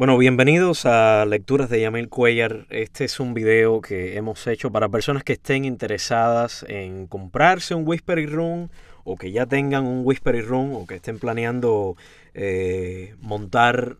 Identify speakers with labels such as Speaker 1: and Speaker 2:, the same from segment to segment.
Speaker 1: Bueno, bienvenidos a Lecturas de Yamil Cuellar. Este es un video que hemos hecho para personas que estén interesadas en comprarse un Whispery Room o que ya tengan un Whispery Room o que estén planeando eh, montar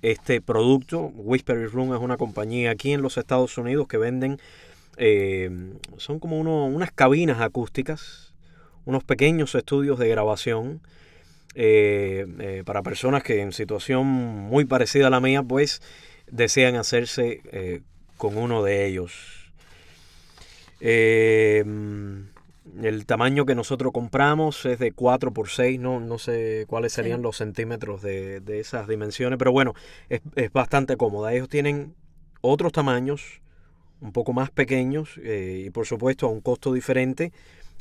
Speaker 1: este producto. Whispery Room es una compañía aquí en los Estados Unidos que venden, eh, son como unas cabinas acústicas, unos pequeños estudios de grabación eh, para personas que en situación muy parecida a la mía, pues desean hacerse eh, con uno de ellos. Eh, el tamaño que nosotros compramos es de 4 por 6, no, sé cuáles serían los centímetros de, de, esas dimensiones, pero bueno, es, es, bastante cómoda. Ellos tienen otros tamaños, un poco más pequeños y por supuesto a un costo diferente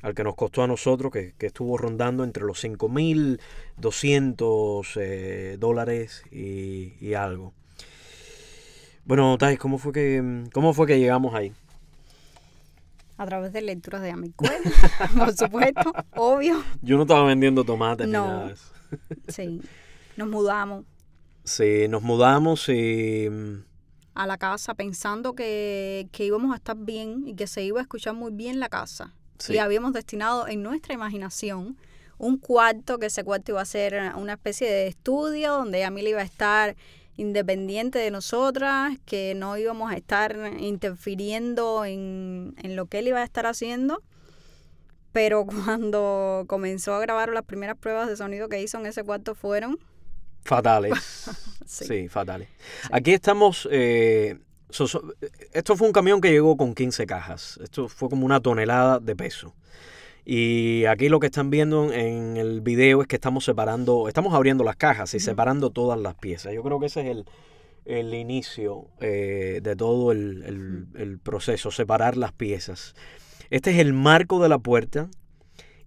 Speaker 1: al que nos costó a nosotros, que, que estuvo rondando entre los 5.200 eh, dólares y, algo. Bueno, Tais, ¿cómo fue que, cómo fue que llegamos ahí?
Speaker 2: a través de lecturas de Amicue, por supuesto, obvio.
Speaker 1: Yo no estaba vendiendo tomates no. ni nada
Speaker 2: sí, nos mudamos.
Speaker 1: Sí, nos mudamos y... Mm,
Speaker 2: a la casa pensando que, que íbamos a estar bien y que se iba a escuchar muy bien la casa. Y habíamos destinado en nuestra imaginación un cuarto, que ese cuarto iba a ser una especie de estudio donde Yamil iba a estar independiente de nosotras, que no íbamos a estar interfiriendo en, lo que él iba a estar haciendo. Pero cuando comenzó a grabar las primeras pruebas de sonido que hizo en ese cuarto fueron
Speaker 1: Fatales. sí. fatales. Aquí estamos eh, esto fue un camión que llegó con 15 cajas. Esto fue como una tonelada de peso. Y aquí lo que están viendo en el video es que estamos separando, estamos abriendo las cajas y separando todas las piezas. Yo creo que ese es el, inicio eh, de todo el, proceso, separar las piezas. Este es el marco de la puerta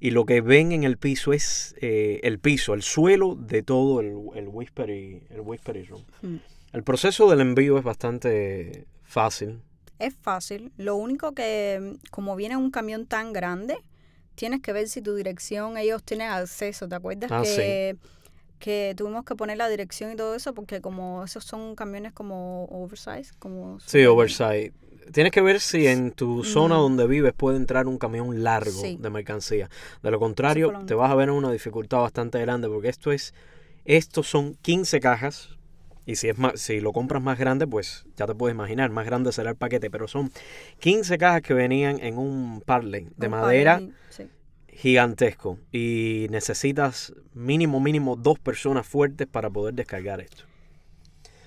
Speaker 1: y lo que ven en el piso es eh, el piso, el suelo de todo el, el, whispery, el room. Mm. El proceso del envío es bastante fácil.
Speaker 2: Es fácil. Lo único que, mm, como viene un camión tan grande, tienes que ver si tu dirección, ellos tienen acceso. ¿Te acuerdas ah, que, tuvimos que poner la dirección y todo eso? Porque como esos son camiones como oversize. Como sí,
Speaker 1: oversize. Tienes que ver si en tu zona donde vives puede entrar un camión largo de mercancía. De lo contrario, te vas a ver en una dificultad bastante grande porque esto es, estos son 15 cajas y si, es más, si lo compras más grande, pues ya te puedes imaginar, más grande será el paquete. Pero son 15 cajas que venían en un Parley de madera gigantesco. Y necesitas mínimo, mínimo dos personas fuertes para poder descargar esto.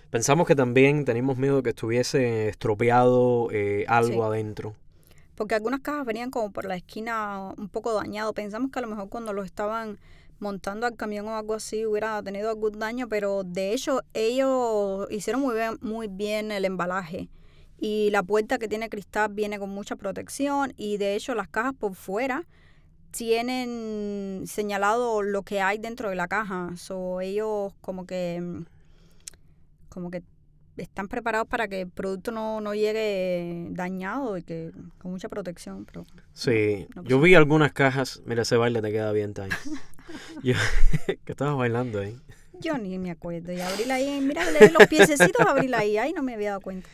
Speaker 1: Pensamos que también teníamos miedo de que estuviese estropeado eh, algo adentro.
Speaker 2: Porque algunas cajas venían como por la esquina un poco dañado. Pensamos que a lo mejor cuando lo estaban montando al camión o algo así hubiera tenido algún daño, pero de hecho ellos hicieron muy bien, muy bien el embalaje. Y la puerta que tiene cristal viene con mucha protección y de hecho las cajas por fuera tienen señalado lo que hay dentro de la caja. So, ellos como que como que están preparados para que el producto no, llegue dañado y que con mucha protección. Pero
Speaker 1: sí, yo vi algunas cajas. Mira, ese baile te queda bien, Time. Yo, que estabas bailando ahí.
Speaker 2: Yo ni me acuerdo. Y abrí ahí, mira, los piececitos, abrí ahí. ahí no me había dado cuenta.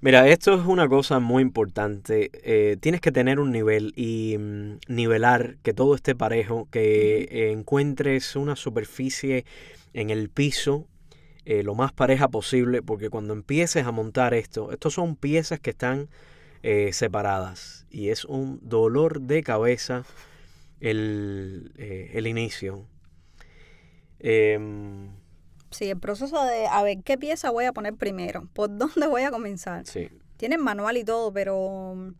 Speaker 1: Mira, esto es una cosa muy importante. Eh, tienes que tener un nivel y mm, nivelar que todo esté parejo, que eh, encuentres una superficie en el piso eh, lo más pareja posible, porque cuando empieces a montar esto, estos son piezas que están separadas y es un dolor de cabeza eh, el, inicio. Em,
Speaker 2: sí, el proceso de a ver qué pieza voy a poner primero, por dónde voy a comenzar. Sí. Tienen manual y todo, pero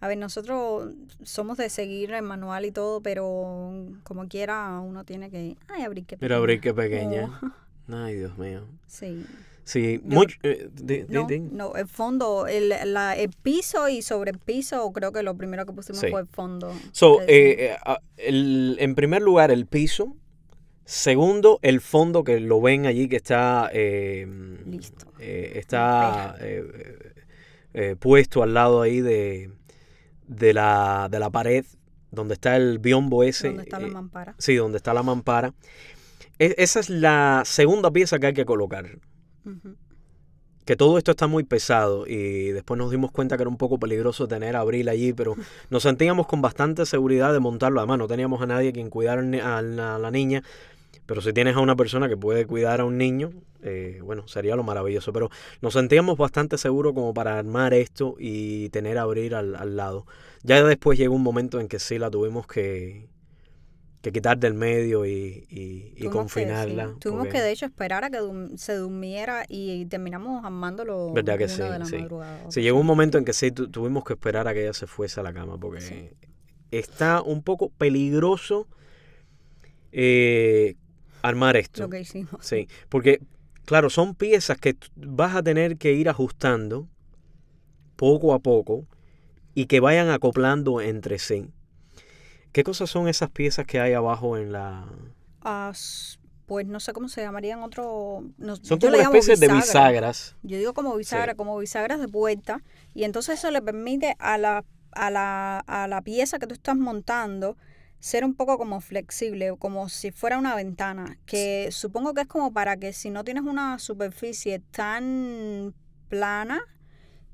Speaker 2: a ver, nosotros somos de seguir el manual y todo, pero como quiera uno tiene que, ay, abrir que pequeña. Pero abrir qué pequeña.
Speaker 1: Ay, Dios mío. Sí. Sí, mucho. Eh,
Speaker 2: no, el fondo, el, piso y sobre el piso, creo que lo primero que pusimos fue el fondo.
Speaker 1: So, eh, eh, ah, el, en primer lugar, el piso. Segundo, el fondo que lo ven allí que está. Em, Listo. está puesto al lado ahí de, de, la, de la pared donde está el biombo ese. Donde está la mampara. sí, donde está la mampara. E, esa es la segunda pieza que hay que colocar que todo esto está muy pesado y después nos dimos cuenta que era un poco peligroso tener a Abril allí, pero nos sentíamos con bastante seguridad de montarlo. Además, no teníamos a nadie quien cuidara a la, niña. Pero si tienes a una persona que puede cuidar a un niño, eh, bueno, sería lo maravilloso. Pero nos sentíamos bastante seguros como para armar esto y tener a Abril al, al, lado. Ya después llegó un momento en que sí la tuvimos que, que quitar del medio y, y, confinarla. Tuvimos que de
Speaker 2: hecho esperar a que se durmiera y terminamos armándolo ¿Verdad que sí,
Speaker 1: llegó un momento en que sí tuvimos que esperar a que ella se fuese a la cama porque está un poco peligroso eh, armar esto. Sí, porque claro, son piezas que vas a tener que ir ajustando poco a poco y que vayan acoplando entre sí ¿Qué cosas son esas piezas que hay abajo en la...?
Speaker 2: Ah, pues no sé cómo se llamarían otro... son como una especie de bisagras. Yo digo como bisagra, como bisagras de puerta. Y entonces eso le permite a la, a la, a la pieza que tú estás montando ser un poco como flexible, como si fuera una ventana, que supongo que es como para que si no tienes una superficie tan plana,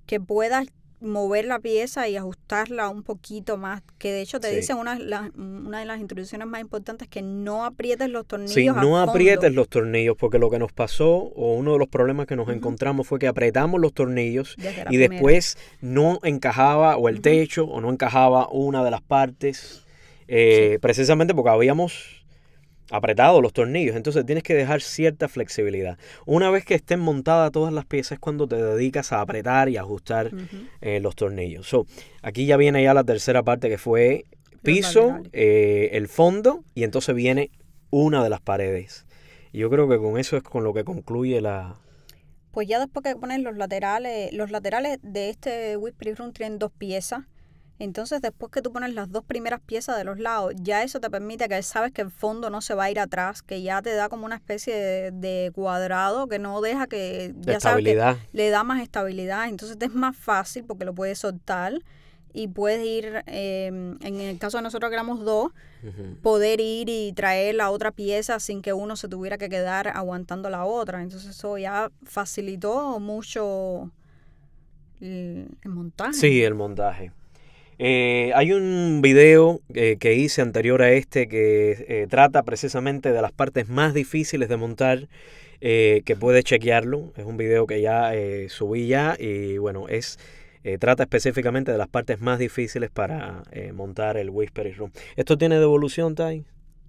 Speaker 2: que puedas mover la pieza y ajustarla un poquito más, que de hecho te dicen una, una de las instrucciones más importantes que no aprietes los tornillos. Sí, no aprietes
Speaker 1: los tornillos, porque lo que nos pasó o uno de los problemas que nos encontramos fue que apretamos los tornillos y después no encajaba o el techo o no encajaba una de las partes, eh, precisamente porque habíamos apretados los tornillos, entonces tienes que dejar cierta flexibilidad. Una vez que estén montadas todas las piezas es cuando te dedicas a apretar y ajustar eh, los tornillos. So, aquí ya viene ya la tercera parte que fue piso, eh, el fondo y entonces viene una de las paredes. Yo creo que con eso es con lo que concluye la...
Speaker 2: Pues ya después que ponen los laterales, los laterales de este Whispering Room tienen dos piezas entonces, después que tú pones las dos primeras piezas de los lados, ya eso te permite que sabes que el fondo no se va a ir atrás, que ya te da como una especie de, cuadrado que no deja que. ya Sabes le da más estabilidad. Entonces, te es más fácil porque lo puedes soltar y puedes ir, em, en el caso de nosotros que éramos dos, poder ir y traer la otra pieza sin que uno se tuviera que quedar aguantando la otra. Entonces eso ya facilitó mucho el montaje. Sí,
Speaker 1: el montaje. Eh, hay un video eh, que hice anterior a este que eh, trata precisamente de las partes más difíciles de montar, que puedes chequearlo. Es un video que ya subí ya y bueno, es trata específicamente de las partes más difíciles para montar el Whispery Room. ¿Esto tiene devolución, Tai?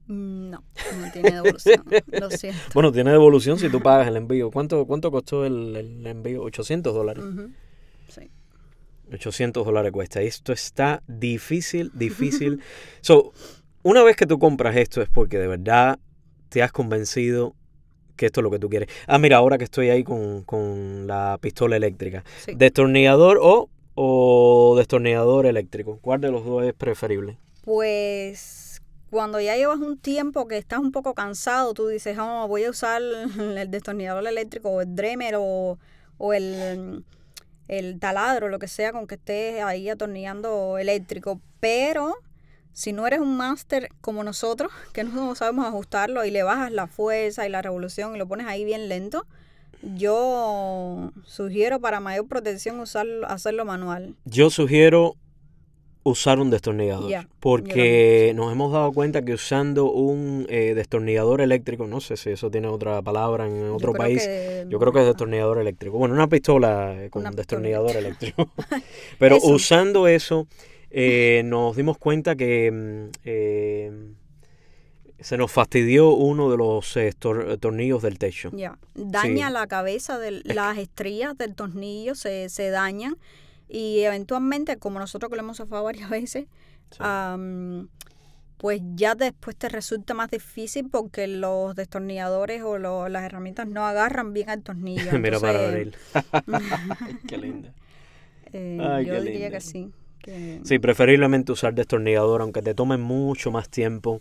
Speaker 1: Mm,
Speaker 2: no, no tiene devolución, lo siento.
Speaker 1: Bueno, tiene devolución si tú pagas el envío. ¿Cuánto, cuánto costó el, envío? 800 dólares. 800 dólares cuesta. esto está difícil, difícil. so, una vez que tú compras esto es porque de verdad te has convencido que esto es lo que tú quieres. Ah, mira, ahora que estoy ahí con, con la pistola eléctrica. ¿Destornillador o, o destornillador eléctrico? ¿Cuál de los dos es preferible?
Speaker 2: Pues cuando ya llevas un tiempo que estás un poco cansado, tú dices, oh, voy a usar el destornillador eléctrico o el Dremel, o el el taladro, lo que sea, con que estés ahí atornillando eléctrico. Pero si no eres un máster como nosotros, que no sabemos ajustarlo y le bajas la fuerza y la revolución y lo pones ahí bien lento, yo sugiero para mayor protección usar, hacerlo manual.
Speaker 1: Yo sugiero usar un destornillador. porque nos hemos dado cuenta que usando un eh, destornillador eléctrico, no sé si eso tiene otra palabra en otro país, yo creo que es destornillador eléctrico. Bueno, una pistola con destornillador eléctrico. Pero usando eso, eh, nos dimos cuenta que mm, eh, se nos fastidió uno de los tornillos del techo.
Speaker 2: Ya, daña la cabeza, de las estrías del tornillo se, se dañan y eventualmente, como nosotros que lo hemos zafado varias veces, pues ya después te resulta más difícil porque los destornilladores o las herramientas no agarran bien al tornillo. Mira para abrir qué linda. Eh, yo diría que sí.
Speaker 1: Sí, preferiblemente usar destornillador, aunque te tome mucho más tiempo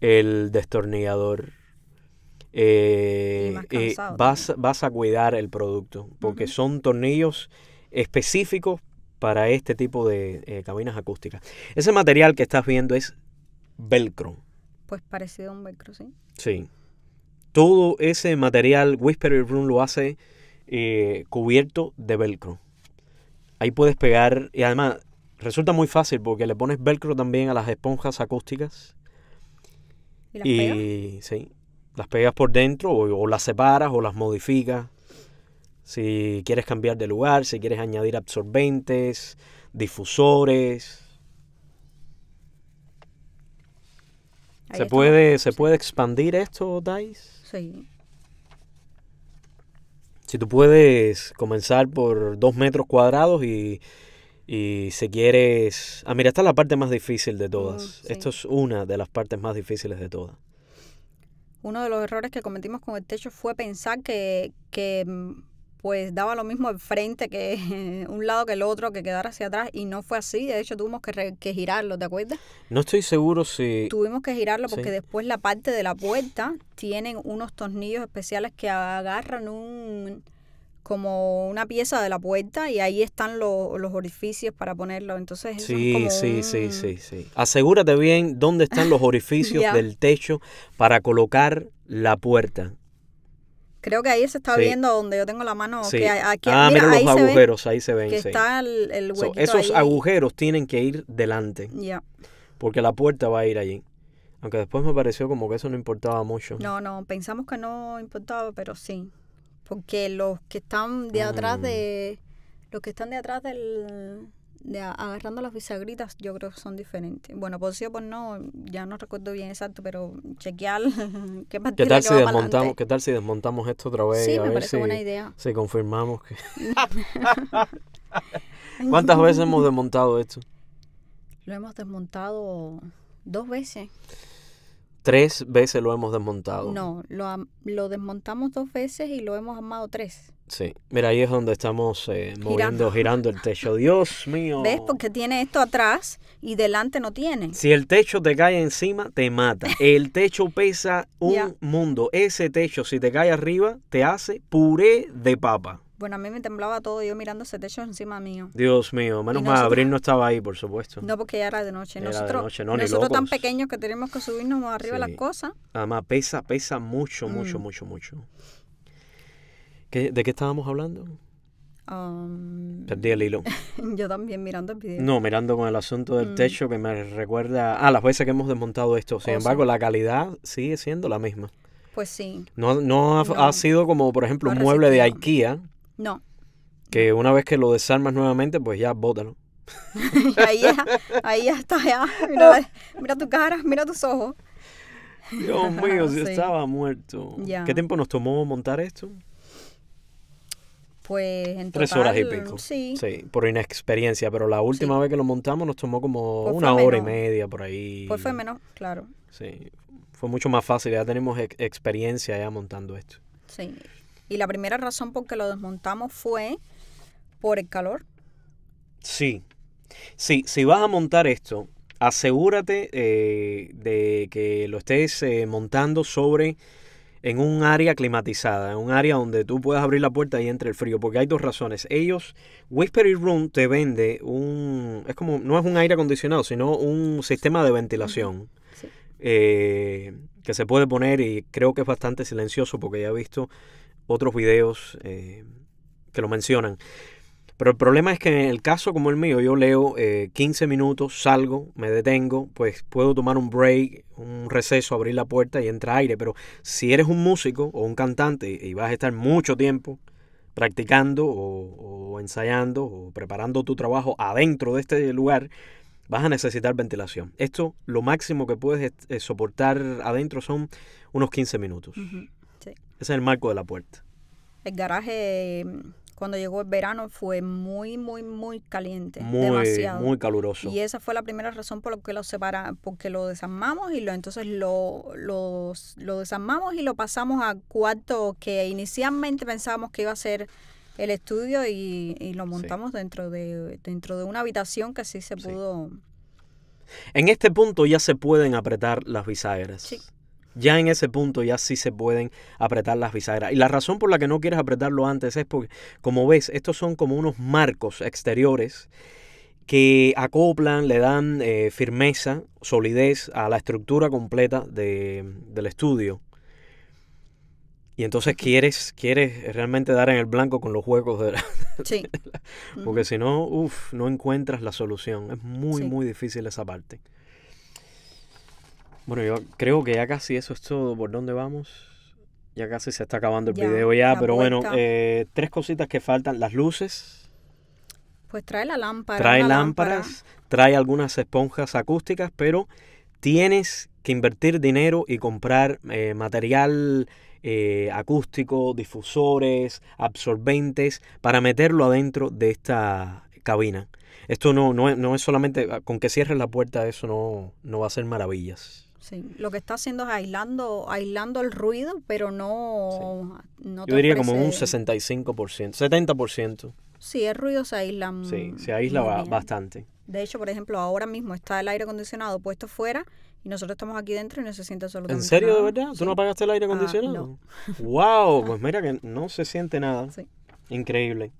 Speaker 1: el destornillador. Eh, y eh, vas, vas, a cuidar el producto, porque son tornillos específicos para este tipo de eh, cabinas acústicas. Ese material que estás viendo es velcro.
Speaker 2: Pues parecido a un velcro, sí.
Speaker 1: Sí. Todo ese material Whispery Room lo hace eh, cubierto de velcro. Ahí puedes pegar, y además resulta muy fácil porque le pones velcro también a las esponjas acústicas. ¿Y las Sí, las pegas por dentro o, o las separas o las modificas si quieres cambiar de lugar, si quieres añadir absorbentes, difusores. ¿Se puede, ¿Se puede expandir esto, Dice? Sí. Si tú puedes comenzar por dos metros cuadrados y, y si quieres... Ah, mira, esta es la parte más difícil de todas. Esto es una de las partes más difíciles de todas.
Speaker 2: Uno de los errores que cometimos con el techo fue pensar que, que mm, pues daba lo mismo el frente que un lado que el otro, que quedara hacia atrás, y no fue así. De hecho, tuvimos que, que girarlo, ¿te acuerdas?
Speaker 1: No estoy seguro si...
Speaker 2: Tuvimos que girarlo porque después la parte de la puerta tienen unos tornillos especiales que agarran un como una pieza de la puerta y ahí están los orificios para ponerlo. Entonces, sí,
Speaker 1: sí, sí, sí, sí. Asegúrate bien dónde están los orificios del techo para colocar la puerta.
Speaker 2: Creo que ahí se está viendo donde yo tengo la mano. Que aquí, ah, mira, los agujeros, ahí se ven. está el, esos
Speaker 1: agujeros tienen que ir delante. Ya. Porque la puerta va a ir allí. Aunque después me pareció como que eso no importaba mucho. No,
Speaker 2: no, pensamos que no importaba, pero sí. Porque los que están de atrás mm. de... Los que están de atrás del de, agarrando las bisagritas, yo creo que son diferentes. Bueno, por sí o por pues no, ya no recuerdo bien exacto, pero chequear qué partida ¿Qué tal, si desmontamos,
Speaker 1: ¿Qué tal si desmontamos esto otra vez? Sí, a ver confirmamos que...
Speaker 2: ¿Cuántas veces hemos
Speaker 1: desmontado esto?
Speaker 2: Lo hemos desmontado dos veces.
Speaker 1: Tres veces lo hemos desmontado. No,
Speaker 2: lo, lo desmontamos dos veces y lo hemos armado tres.
Speaker 1: Sí, mira, ahí es donde estamos eh, moviendo, girando. el techo. Dios mío. ¿Ves?
Speaker 2: Porque tiene esto atrás y delante no tiene. Si
Speaker 1: el techo te cae encima, te mata. El techo pesa un mundo. Ese techo, si te cae arriba, te hace puré de papa.
Speaker 2: Bueno, a mí me temblaba todo yo mirando ese techo encima mío.
Speaker 1: Dios mío, menos mal, Abril no estaba ahí, por supuesto. No, porque ya era de noche. nosotros, de noche. nosotros tan
Speaker 2: pequeños que tenemos que subirnos arriba las cosas.
Speaker 1: Además, pesa, pesa mucho, mucho, mm. mucho, mucho. ¿De qué estábamos hablando?
Speaker 2: Um, Perdí el hilo. yo también mirando el video. No,
Speaker 1: mirando con el asunto del mm. techo que me recuerda a ah, las veces que hemos desmontado esto. Sin oh, embargo, la calidad sigue siendo la misma. Pues sí. No, ha, sido como, por ejemplo, un mueble de IKEA. No. Que una vez que lo desarmas nuevamente, pues ya bótalo.
Speaker 2: ahí, ya, ahí ya está, Mira, tu cara, mira tus ojos. Dios mío, yo estaba
Speaker 1: muerto. ¿Qué tiempo nos tomó montar esto?
Speaker 2: Pues en Tres horas y pico. Sí.
Speaker 1: por inexperiencia, pero la última vez que lo montamos nos tomó como una hora y media por ahí. Pues fue
Speaker 2: menos, claro.
Speaker 1: Sí, fue mucho más fácil, ya tenemos experiencia ya montando esto.
Speaker 2: Sí, y la primera razón por que lo desmontamos fue por el calor.
Speaker 1: Sí, sí, si vas a montar esto, asegúrate eh, de que lo estés eh, montando sobre en un área climatizada, en un área donde tú puedas abrir la puerta y entre el frío, porque hay dos razones. Ellos, Whispery Room te vende un, es como, no es un aire acondicionado, sino un sistema de ventilación eh, que se puede poner y creo que es bastante silencioso porque ya he visto otros videos eh, que lo mencionan. Pero el problema es que en el caso como el mío, yo leo 15 eh, minutos, salgo, me detengo, pues puedo tomar un break, un receso, abrir la puerta y entra aire. Pero si eres un músico o un cantante y vas a estar mucho tiempo practicando o, ensayando o preparando tu trabajo adentro de este lugar, vas a necesitar ventilación. Esto lo máximo que puedes eh, eh, soportar adentro son unos 15 minutos. Ese es el marco de la puerta.
Speaker 2: El garaje mm, cuando llegó el verano fue muy, muy, muy caliente. Muy, demasiado. muy caluroso. Y esa fue la primera razón por la que lo separa, porque lo desarmamos y lo entonces lo, lo desarmamos y lo pasamos a cuarto que inicialmente pensábamos que iba a ser el estudio y, y lo montamos dentro, de, dentro de una habitación que sí se pudo...
Speaker 1: En este punto ya se pueden apretar las bisagras. Ya en ese punto ya sí se pueden apretar las bisagras. Y la razón por la que no quieres apretarlo antes es porque, como ves, estos son como unos marcos exteriores que acoplan, le dan eh, firmeza, solidez a la estructura completa del estudio. Y entonces quieres, quieres realmente dar en el blanco con los huecos de la...
Speaker 2: Porque
Speaker 1: si no, uff, no encuentras la solución. Es muy, muy difícil esa parte. Bueno, yo creo que ya casi eso es todo. ¿Por dónde vamos? Ya casi se está acabando el video ya, pero bueno, eh, tres cositas que faltan. Las luces.
Speaker 2: Pues trae la lámpara. Trae lámparas,
Speaker 1: trae algunas esponjas acústicas, pero tienes que invertir dinero y comprar eh, material eh, acústico, difusores, absorbentes, para meterlo adentro de esta cabina. Esto no, no, no es solamente ah, con que cierres la puerta, eso no, no va a ser maravillas.
Speaker 2: Sí, lo que está haciendo es aislando, aislando el ruido, pero no... no te Yo diría como un
Speaker 1: 65%, 70%.
Speaker 2: Sí, el ruido se aísla. Sí, se aísla
Speaker 1: bastante.
Speaker 2: De hecho, por ejemplo, ahora mismo está el aire acondicionado puesto fuera y nosotros estamos aquí dentro y no se siente absolutamente ¿En serio, de verdad? ¿Tú no
Speaker 1: apagaste el aire ah, acondicionado? no. ¡Wow! Pues mira que no se siente nada. Sí. Increíble.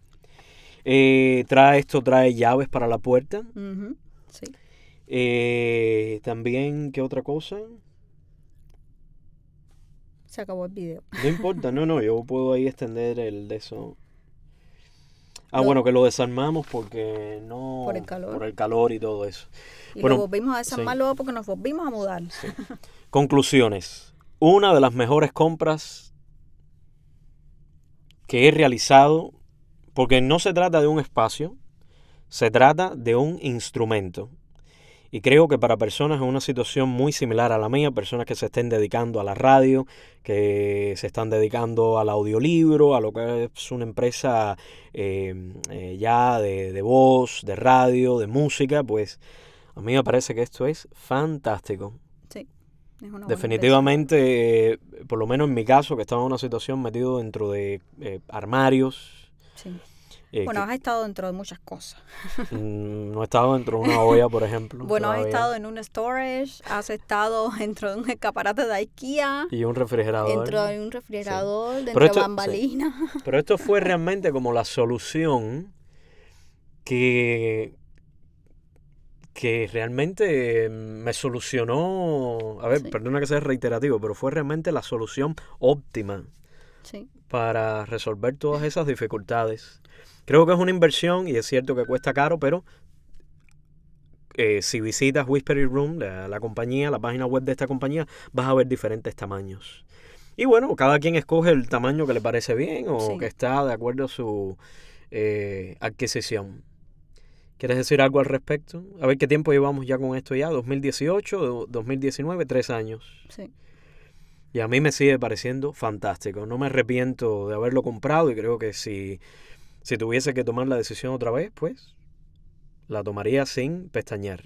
Speaker 1: Eh, trae esto, trae llaves para la puerta. Uh Sí. Eh, también, ¿qué otra cosa?
Speaker 2: Se acabó el video.
Speaker 1: No importa, no, no, yo puedo ahí extender el de eso. Ah, bueno, que lo desarmamos porque no... Por el calor. Por el calor y todo eso. Y lo volvimos a desarmarlo
Speaker 2: porque nos volvimos a mudar.
Speaker 1: Conclusiones. Una de las mejores compras que he realizado, porque no se trata de un espacio, se trata de un instrumento. Y creo que para personas en una situación muy similar a la mía, personas que se estén dedicando a la radio, que se están dedicando al audiolibro, a lo que es una empresa em, eh, ya de, voz, de radio, de música, pues a mí me parece que esto es fantástico. Sí. Definitivamente, eh, por lo menos en mi caso, que estaba en una situación metido dentro de eh, armarios, sí. Eh, bueno, has
Speaker 2: estado dentro de muchas cosas.
Speaker 1: Mm, no he estado dentro de una olla, por ejemplo. bueno, has estado en
Speaker 2: un storage, has estado dentro de un escaparate de IKEA. Y un
Speaker 1: refrigerador. Dentro de
Speaker 2: un refrigerador, dentro de una bambalina.
Speaker 1: Pero esto fue realmente como la solución que que realmente me solucionó, a ver, perdona que sea reiterativo, pero fue realmente la solución óptima sí para resolver todas esas dificultades. Creo que es una inversión y es cierto que cuesta caro, pero eh, si visitas Whispery Room, la, compañía, la página web de esta compañía, vas a ver diferentes tamaños. Y bueno, cada quien escoge el tamaño que le parece bien o que está de acuerdo a su eh, adquisición. ¿Quieres decir algo al respecto? A ver qué tiempo llevamos ya con esto ya, 2018, 2019, tres años. Sí. Y a mí me sigue pareciendo fantástico. No me arrepiento de haberlo comprado y creo que si, tuviese que tomar la decisión otra vez, pues la tomaría sin pestañear.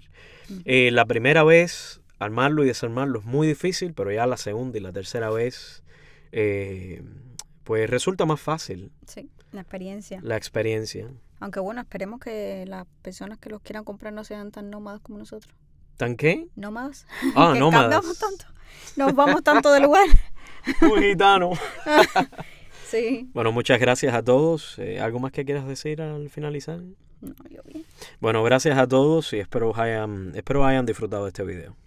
Speaker 1: Eh, la primera vez, armarlo y desarmarlo es muy difícil, pero ya la segunda y la tercera vez, eh, pues resulta más fácil.
Speaker 2: Sí, la experiencia. La experiencia. Aunque bueno, esperemos que las personas que los quieran comprar no sean tan nómadas como nosotros.
Speaker 1: ¿Están qué? Nómadas. Ah, que nómadas.
Speaker 2: Tanto, nos vamos tanto del lugar.
Speaker 1: Un gitano. sí. Bueno, muchas gracias a todos. Eh, ¿Algo más que quieras decir al finalizar? No, yo bien. Bueno, gracias a todos y espero hayan, espero hayan disfrutado de este video.